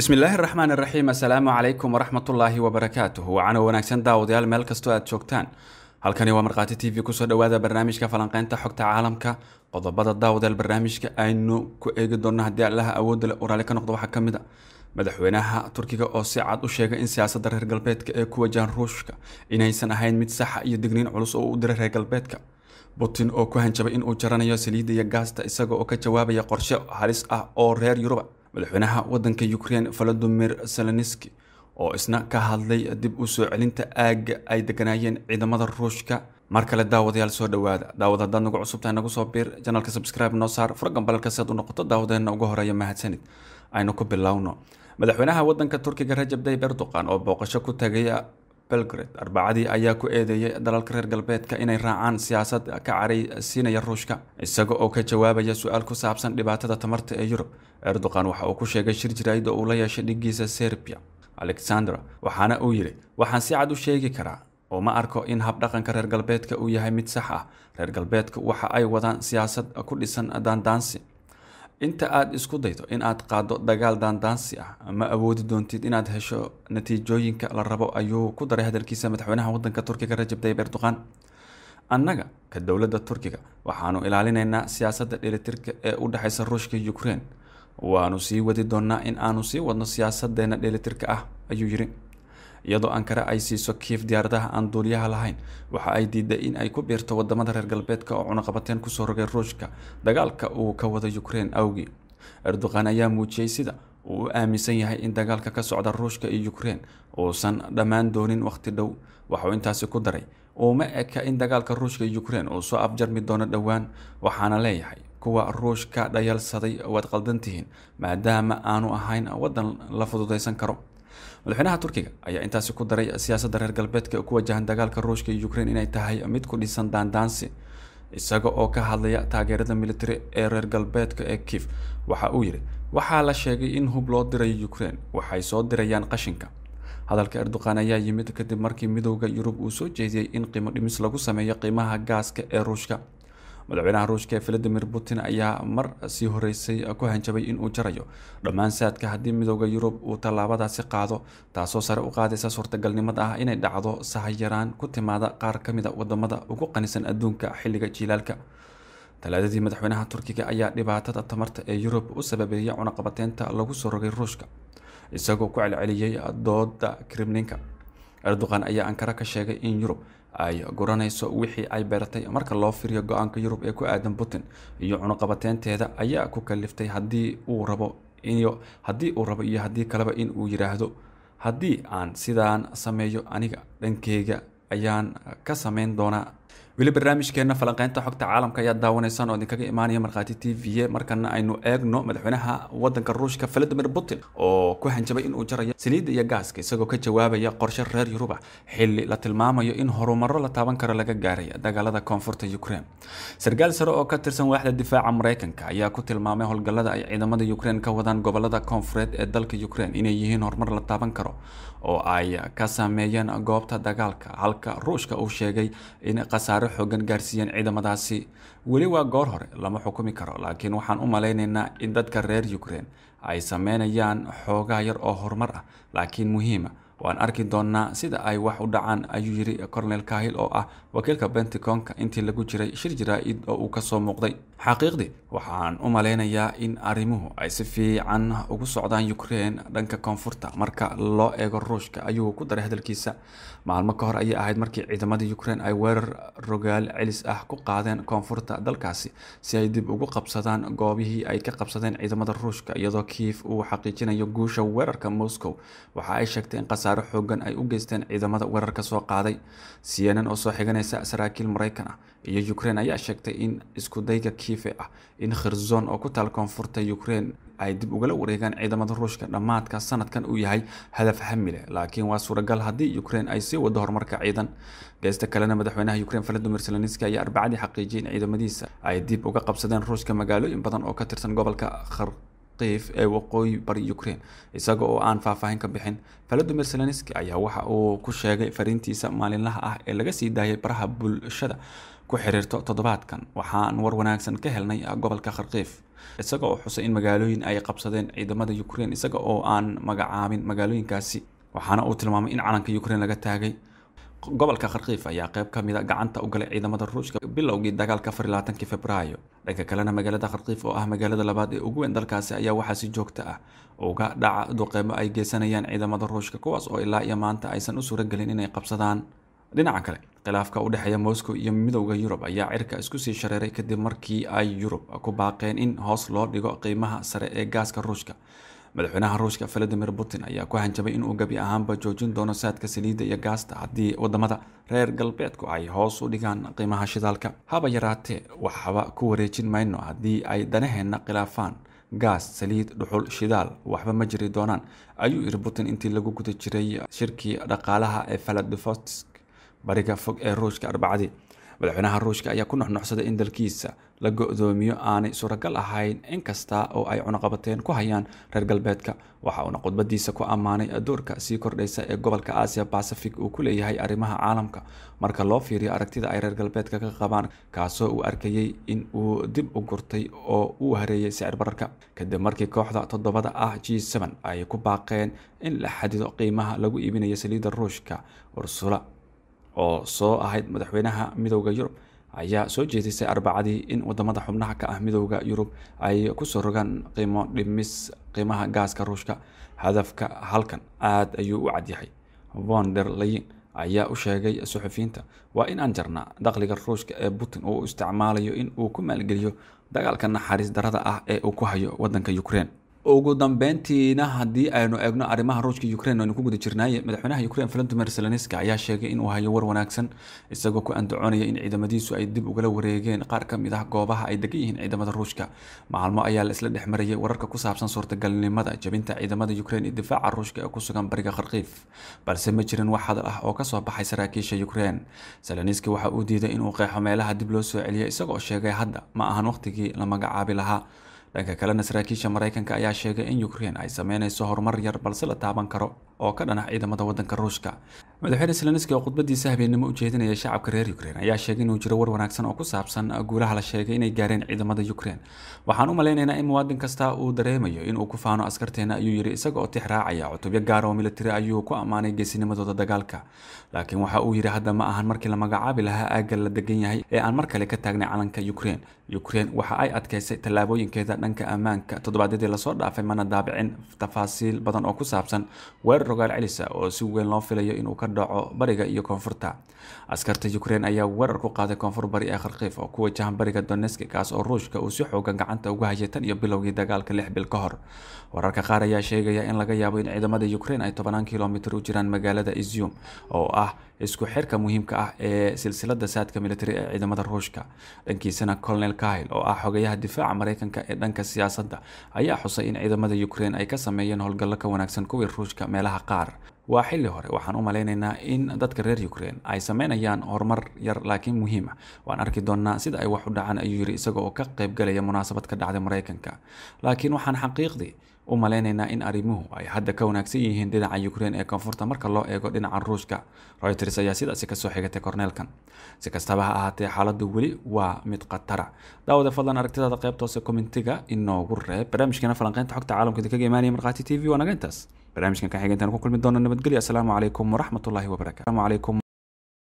bismillaahi raxmaan iraxiim assalaamu calaykum waraxmatullaahi wabarakaatuhu wacano wanaagsan daawadayaal meel kastoo aad joogtaan halkani waa markhaati t v kusoo dhowaada barnaamijka falanqeynta xogta caalamka qodobada daawadayaal barnaamijka aynu ku eegi doonno haddii allaha awoodda le oraali ka noqdo waxaa ka mid a madaxweynaha turkiga oo si cad u sheegay in siyaasadda reer galbeedka ee ku wajahan ruushka inaysan ahayn mid saxa iyo digniin culus oo u diray reer galbeedka putin oo ku hanjabay inuu jaranayo saliidda iyo gaasta isaga oo ka jawaabaya qorshe halis ah oo reer yuruba madaxweynaha waddanka ukraine valadimir seloniski oo isna ka hadlay dib u soo celinta aagga ay deganaayeen ciidamada ruushka mar kale daawadayaal soo dhowaada daawad haddaad nagu cusubtahay nagu soo biir janalka subscribe noo saar furgan si aad u noqoto daawadeenna ugu horeeya mahadsanid aynu ku bilowno madaxweynaha waddanka turkiga rajab tayib erdogan oo booqasho ku tagay belgrade arbacadii ayaa ku eedeeyay dalalka reer galbeedka inay raacaan siyaasad ka caraysiinaya ruushka isaga oo ka jawaabaya su-aal ku saabsan dhibaatada tamarta ee yurub erdogan waxa uu ku sheegay shir jiraa'id oo uu la yeeshay dhiggiisa serbiya alexandra waxaana uu yidhi waxaan si cad u sheegi karaa oo ma arko in habdhaqanka reer galbeedka uu yahay mid sax ah reer galbeedka waxa ay wadaan siyaasad ku dhisan daandaansi inta aad isku daydo in aad qaaddo dagaal daandaansi ah ma awoodi doontid inaad hesho natiijooyinka la rabo ayuu ku daray hadalkiisa madaxweynaha wadanka turkiga rajab tayib erdogan annaga ka dowladda turkiga waxaanu ilaalinaynaa siyaasadda dheelitirka ee u dhexaysa ruushka ukrein waanu sii wadi doonnaa in aanu sii wadno siyaasaddeena dheelitirka ah ayuu yidhi iyadoo ankara ay siiso kiif diyaaradaha aan duuliyaha lahayn waxa ay diiday in ay ku biirto waddamada reer galbeedka oo cunaqabateen kusoo rogay ruushka dagaalka uu ka wada ukrein awgii erdoqan ayaa muujiyey sida uu u aaminsan yahay in dagaalka ka socda ruushka iyo ukrein uusan dhammaan doonin wakhti dhow waxauu intaasi ku daray uuma eka in dagaalka ruushka iyo ukrein uu soo afjarmi doono dhowaan waxaana leeyahay kuwa ruushka dhayalsaday waad qaldan tihiin maadaama aanu ahayn waddan la fududaysan karo madaxweynaha turkiga ayaa intaasi ku daray siyaasadda reer galbeedka ee ku wajahan dagaalka ruushka iyo ukraine inay tahay mid ku dhisan daandaansi isaga oo ka hadlaya taageerada militari ee reer galbeedka ee kiev waxa uu yidhi waxaa la sheegay in hub loo dirayo ukrain waxay soo dirayaan qashinka hadalka erdoqan ayaa yimid kadib markii midowda yurub uu soo jeediyey in qiimo dhimis lagu sameeyo qiimaha gaaska ee ruushka madaxweynaha ruushka valadimir putin ayaa mar sii horeysay ku hanjabay inuu jarayo dhammaan saadka haddii midooda yurub uu tallaabadaasi qaado taasoo sare u qaadaysa suurtagalnimada ah inay dhacdo sahayaraan ku timaada qaar ka mida ah wadamada ugu qanisan adduunka xilliga jiilaalka talaadadii madaxweynaha turkiga ayaa dhibaatada tamarta ee yurub u sababeeyay cunaqabateynta lagu soo rogay ruushka isagoo ku celceliyey dooda krimlinka erdogan ayaa ankara ka sheegay in yurub ay guranayso wixii ay beertay marka loo firiyo go-aanka yurub ee ku aadan putin iyo cunuqabateenteeda ayaa ku kaliftay haddii uu rabo haddii uu rabo iyo haddii kaleba in uu yidhaahdo haddii aan sidaan sameeyo aniga dhankeega ayaan ka sameyn doonaa weli barnaamijkeena falanqeynta xogta caalamka ayaa daawanaysaan oo idinkaga imaanaya markhaati t v a markana aynu eegno madaxweynaha wadanka ruushka valadimir putin oo ku hanjabay inuu jarayo saliidda iyo gaaska isagoo ka jawaabaya qorshe reer yuruba ah, xilli la tilmaamayo in horumaro la taaban karo laga gaaray dagaalada koonfurta ukrein sarkaal sare oo ka tirsan waaxda difaaca maraykanka ayaa ku tilmaamay howlgallada ay ciidamada ukrein ka wadaan gobolada koonfureed ee dalka ukrein inay yihiin horumar la taaban karo oo ay ka sameeyeen goobta dagaalka halka ruushka uu sheegay in khasaare xoogan gaarsiiyeen ciidamadaasi weli waa goor hore lama xukumi karo laakiin waxaan u malaynaynaa in dadka reer ukrein ay sameynayaan xoogaa yar oo horumar ah laakiin muhiima ah waan arki doonaa sida ay wax u dhacaan ayuu yidhi cornel kahil oo ah wakiilka benticonka intii lagu jiray shir jaraa'id oo uu ka soo muuqday xaqiiqdii waxaan u malaynayaa in arrimuhu ay si fiican ugu socdaan ukrein dhanka koonfurta marka loo eego ruushka ayuu ku daray hadalkiisa maalmo ka hor ayay ahayd markii ciidamadii ukraine ay weerar rogaal celis ah ku qaadeen koonfurta dalkaasi si ay dib ugu qabsadaan goobihii ay ka qabsadeen ciidamada ruushka iyadoo kiif uu xaqiijinayo guusha weerarka moscow waxa ay sheegtay in khasaaro xoogan ay u geysteen ciidamada weerarka soo qaaday c n n oo soo xiganaysa saraakiil maraykan ah iyo ukraine ayaa sheegtay in iskudayga kife ah in khirzon oo ku taal koonfurta ukraine ay dib ugala wareegaan ciidamada ruushka dhammaadka sanadkan uu yahay hadaf hami laakiin waa suuragal haddii ukraine ay sii wado horumarka ciidan geesta kalena madaxweynaha ukraine valadimir zelenski ayaa arbacadii xaqiijiyay in ciidamadiisa ay dib uga qabsadeen ruushka magaalooyin badan oo ka tirsan gobolka kiif ee waqooyi bari ukraine isaga oo aan faahfaahin ka bixin volodimir zelenski ayaa waxa uu ku sheegay fariintiisa maalinlaha ah ee laga sii daayay baraha bulshada ku xiriirto toddobaadkan waxaan war wanaagsan ka helnay gobolka kharkiif isaga oo xusay in magaalooyin ay qabsadeen ciidamada ukraine isaga oo aan magacaabin magaalooyinkaasi waxaana uu tilmaamay in calanka ukraine laga taagay gobolka kharkiif ayaa qayb ka mid a ah gacanta u galay ciidamada ruushka bilowgii dagaalka afar iyo februaayo dhanka kalena magaalada kharkiif oo ah magaalada labaad ee ugu weyn dalkaasi ayaa waxaa si joogta ah uga dhaca duqeymo ay geysanayaan ciidamada ruushka kuwaas oo ilaa iyo maanta aysan u suuragelin inay qabsadaan dhinaca kale khilaafka u dhexeeya moscow iyo midowda yurub ayaa cirka isku sii shareeray kadib markii ay yurub ku baaqeen in hoos loo dhigo qiimaha sare ee gaaska ruushka madaxweynaha ruushka valadimir putin ayaa ku hanjabay inuu gebi ahaanba joojin doono saadka saliidda iyo gaasta haddii waddamada reer galbeedku ay hoos u dhigaan qiimaha shidaalka haba yaraatee waxba ku wareejin mayno haddii ay danaheenna khilaafaan gaas saliid dhuxul shidaal waxba ma jiri doonaan ayuu yiri putin intii lagu guda jiray shirkii dhaqaalaha ee valadivostok bariga fog ee ruushka arbacadii madaxweynaha ruushka ayaa ku noxnoxsaday in dalkiisa la go-doomiyo aanay suuragal ahayn inkasta oo ay cunaqabateen ku hayaan reer galbeedka waxa uuna khudbadiisa ku ammaanay doorka sii kordhaysa ee gobolka aasiya basafic uu ku leeyahay arrimaha caalamka marka loo fiiriyo aragtida ay reer galbeedka ka qabaan kaasoo uu arkayey in uu dib u gurtay oo uu hareeyay sicir bararka kadib markii kooxda toddobada ah g ay ku baaqeen in la xadido qiimaha lagu iibinayo saliidda ruushka ursula oo soo ahayd madaxweynaha midowda yurub ayaa soo jeedisay arbacadii in wadamada xubnaha ka ah midowda yurub ay kusoo rogaan qiimo dhimis qiimaha gaaska ruushka hadafka halkan aada ayuu u cadyahay von der leyin ayaa u sheegay suxufiyiinta waa in aan jarnaa dakhliga ruushka ee putin uu isticmaalayo in uu ku maalgeliyo dagaalka naxariis darada ah ee uu ku hayo waddanka ukrein ugu dambeyntiina haddii aynu eegno arrimaha ruushka ukraine aynu ku guda jirnaaye madaxweynaha ukraine volodimir zelenska ayaa sheegay inuu hayo war wanaagsan isagoo ku andacoonaya in ciidamadiisu ay dib ugala wareegeen qaar ka mid ah goobaha ay degan yihiin ciidamada ruushka maalmo ayaa la isla dhex marayay wararka ku saabsan suurtagalnimada jabinta ciidamada ukrein iyo difaaca ruushka ee ku sugan bariga kharkiif balse ma jirin wax hadal ah oo ka soo baxay saraakiisha ukrein zelenski waxa uu diiday inuu qeexo meelaha dib loo soo celiyo isagoo sheegay hadda ma ahan waqtigii la magacaabi lahaa dhanka kalena saraakiisha maraykanka ayaa sheegay in ukraine ay sameynayso horumar yar balse la taaban karo oo ka dhanah ciidamada waddanka ruushka madaxweyne zelenski oo khudbadiisa habeennimo u jeedinaya shacabka reer ukrain ayaa sheegay inuu jiro war wanaagsan oo ku saabsan guulaha la sheegay inay gaareen ciidamada ukrain waxaan u malaynaynaa in muwaadin kasta uu dareemayo inuu ku faano askarteena ayuu yidhi isaga oo tix cutubyo gaara oo militari ayuu ku ammaanay geesinimadooda dagaalka laakiin waxa uu yidhi hadda ma ahan markii la magacaabi lahaa aagga la degan yahay ee aan mar kale ka taagnay calanka ukrain ukrain waxa ay adkaysay tallaabooyinkeeda dhanka ammaanka toddobaadyadii lasoo dhaafay mana daabicin tafaasiil badan oo ku saabsan weerar rogaal celisa oo si weyn loo filayo inuu ka dhaco bariga iyo koonfurta askarta ukrein ayaa weerar ku qaaday koonfur bari ee kharkiif oo ku wajahan bariga doneski kaas oo ruushka uu si xoogan gacanta ugu hayay tan iyo bilowgii dagaalka lix bil ka hor wararka qaar ayaa sheegaya in laga yaabo in ciidamada ukrein ay tobanaan kilomitir u jiraan magaalada izium oo ah isku xirka muhiimka ah ee silsilada saadka militari ee ciidamada ruushka dhankiisana colonel kahil oo ah xogayaha difaaca mareykanka ee dhanka siyaasadda ayaa xusay in ciidamada ukrein ay ka sameeyeen howlgallo ka wanaagsan kuwii ruushka meelaha qaar waa xilli hore waxaan u malaynaynaa in dadka reer ukrein ay sameynayaan horumar yar laakiin muhiim ah waan arki doonnaa sida ay wax u dhacaan ayuu yidhi isagoo oo ka qayb galaya munaasabad ka dhacday maraykanka laakiin waxaan xaqiiqdii u maleynaynaa in arrimuhu ay hadda ka wanaagsan yihiin dhinaca yukrain ee koonfurta marka loo eego dhinaca ruushka royters ayaa sidaasi kasoo xigatay korneelkan si kastaba ha ahaatee xaaladdu weli waa mid khatara daawada fadlan aragtidaada qeybta hoose komentiga inoogu reeb barnaamijkeena falanqeynta xogta caalamka kaga imaanaya markhaati t v waa naga barnaamijkan ka xigeentaan ku kulmi doona nabadgelyo asalaamu calaykum waraxmatullaahi wabarakaatu